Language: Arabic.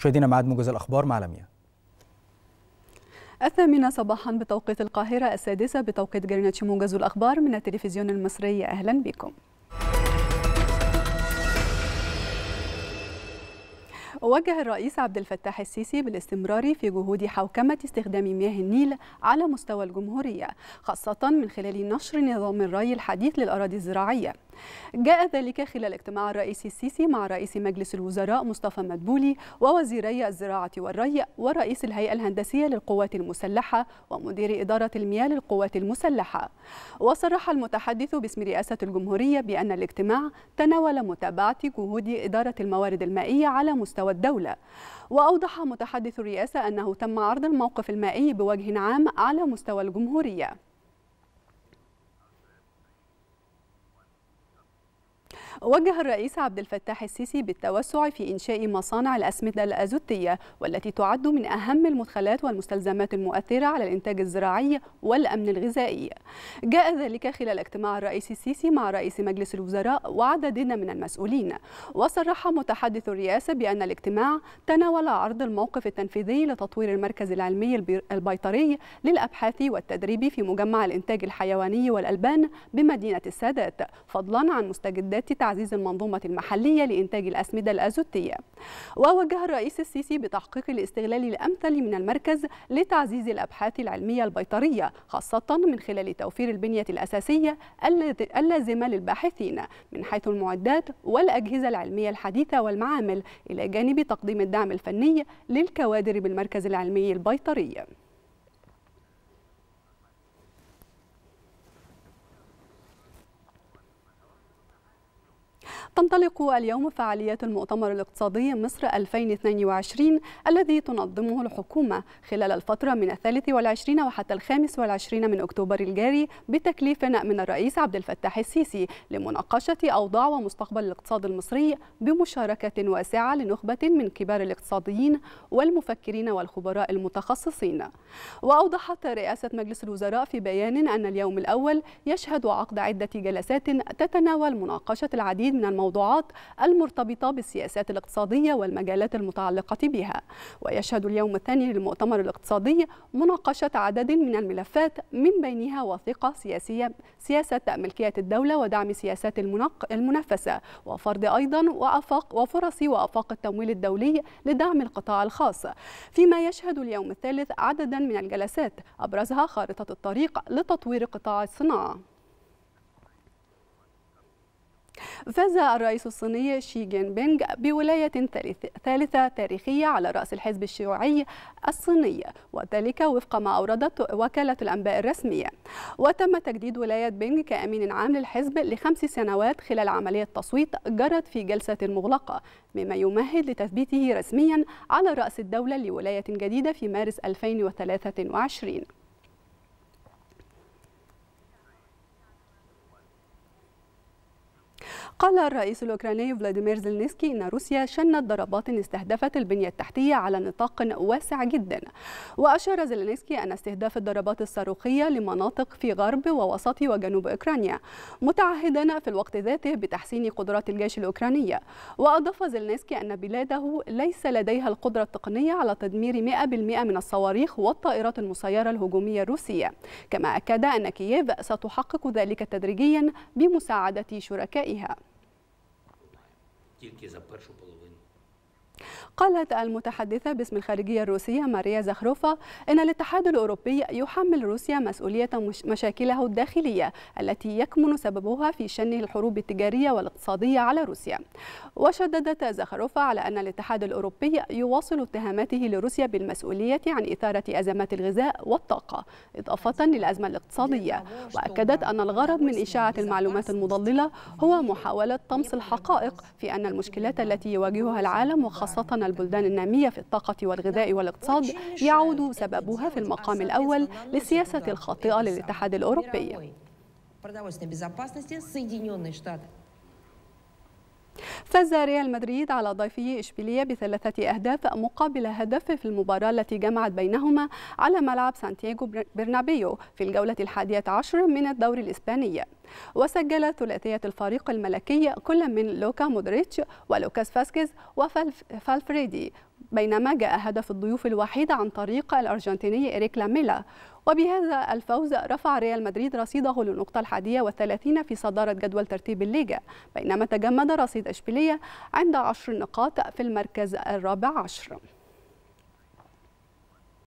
مشاهدينا معاد موجز الاخبار مع لميا الثامنة صباحا بتوقيت القاهرة السادسة بتوقيت جرينتش موجز الأخبار من التلفزيون المصري أهلا بكم وجه الرئيس عبد الفتاح السيسي بالاستمرار في جهود حوكمة استخدام مياه النيل على مستوى الجمهورية خاصة من خلال نشر نظام الري الحديث للأراضي الزراعية جاء ذلك خلال اجتماع الرئيس السيسي مع رئيس مجلس الوزراء مصطفى مدبولي ووزيري الزراعة والري ورئيس الهيئة الهندسية للقوات المسلحة ومدير إدارة المياه للقوات المسلحة وصرح المتحدث باسم رئاسة الجمهورية بأن الاجتماع تناول متابعة جهود إدارة الموارد المائية على مستوى مستوى الدولة وأوضح متحدث الرئاسة أنه تم عرض الموقف المائي بوجه عام على مستوى الجمهورية وجه الرئيس عبد الفتاح السيسي بالتوسع في إنشاء مصانع الأسمدة الأزوتية والتي تعد من أهم المدخلات والمستلزمات المؤثرة على الإنتاج الزراعي والأمن الغذائي جاء ذلك خلال اجتماع الرئيس السيسي مع رئيس مجلس الوزراء وعدد من المسؤولين وصرح متحدث الرئاسة بأن الاجتماع تناول عرض الموقف التنفيذي لتطوير المركز العلمي البيطري للأبحاث والتدريب في مجمع الإنتاج الحيواني والألبان بمدينة السادات فضلا عن مستجدات تعزيز المنظومة المحلية لإنتاج الأسمدة الأزوتية ووجه الرئيس السيسي بتحقيق الاستغلال الأمثل من المركز لتعزيز الأبحاث العلمية البيطرية خاصة من خلال توفير البنية الأساسية اللازمة للباحثين من حيث المعدات والأجهزة العلمية الحديثة والمعامل إلى جانب تقديم الدعم الفني للكوادر بالمركز العلمي البيطري تنطلق اليوم فعاليات المؤتمر الاقتصادي مصر 2022 الذي تنظمه الحكومة خلال الفترة من الثالث والعشرين وحتى الخامس والعشرين من أكتوبر الجاري بتكليف من الرئيس عبد الفتاح السيسي لمناقشة أوضاع ومستقبل الاقتصاد المصري بمشاركة واسعة لنخبة من كبار الاقتصاديين والمفكرين والخبراء المتخصصين وأوضحت رئاسة مجلس الوزراء في بيان أن اليوم الأول يشهد عقد عدة جلسات تتناول مناقشة العديد من الموضوعات الموضوعات المرتبطة بالسياسات الاقتصادية والمجالات المتعلقة بها ويشهد اليوم الثاني للمؤتمر الاقتصادي مناقشة عدد من الملفات من بينها وثيقة سياسية سياسة ملكية الدولة ودعم سياسات المنافسة وفرض أيضا وأفاق وفرص وأفاق التمويل الدولي لدعم القطاع الخاص فيما يشهد اليوم الثالث عددا من الجلسات أبرزها خارطة الطريق لتطوير قطاع الصناعة فاز الرئيس الصيني شي جين بينغ بولاية ثالثة تاريخية على رأس الحزب الشيوعي الصيني وذلك وفق ما أوردت وكالة الأنباء الرسمية وتم تجديد ولاية بينغ كأمين عام للحزب لخمس سنوات خلال عملية تصويت جرت في جلسة مغلقة مما يمهد لتثبيته رسميا على رأس الدولة لولاية جديدة في مارس 2023 قال الرئيس الأوكراني فلاديمير زلنسكي إن روسيا شنت ضربات استهدفت البنية التحتية على نطاق واسع جدا وأشار زلنسكي أن استهداف الضربات الصاروخية لمناطق في غرب ووسط وجنوب أوكرانيا متعهدا في الوقت ذاته بتحسين قدرات الجيش الأوكراني وأضاف زلنسكي أن بلاده ليس لديها القدرة التقنية على تدمير 100% من الصواريخ والطائرات المسيرة الهجومية الروسية كما أكد أن كييف ستحقق ذلك تدريجيا بمساعدة شركائها тільки за першу половину قالت المتحدثة باسم الخارجية الروسية ماريا زخروفا أن الاتحاد الأوروبي يحمل روسيا مسؤولية مشاكله الداخلية التي يكمن سببها في شنه الحروب التجارية والاقتصادية على روسيا وشددت زخروفا على أن الاتحاد الأوروبي يواصل اتهاماته لروسيا بالمسؤولية عن إثارة أزمات الغذاء والطاقة إضافة للأزمة الاقتصادية وأكدت أن الغرض من إشاعة المعلومات المضللة هو محاولة طمس الحقائق في أن المشكلات التي يواجهها العالم وخاصة خاصة البلدان النامية في الطاقة والغذاء والاقتصاد يعود سببها في المقام الأول للسياسة الخاطئة للاتحاد الأوروبي. продовольственной безопасности Соединенные Штаты فاز ريال مدريد على ضيفه إشبيلية بثلاثة أهداف مقابل هدف في المباراة التي جمعت بينهما على ملعب سانتياغو برنابيو في الجولة الحادية عشر من الدوري الإسباني وسجل ثلاثية الفريق الملكي كل من لوكا مودريتش ولوكاس فاسكيز وفالفريدي بينما جاء هدف الضيوف الوحيد عن طريق الأرجنتيني إريك لاميلا وبهذا الفوز رفع ريال مدريد رصيده للنقطة الحادية والثلاثين في صدارة جدول ترتيب الليجا بينما تجمد رصيد إشبيلية عند عشر نقاط في المركز الرابع عشر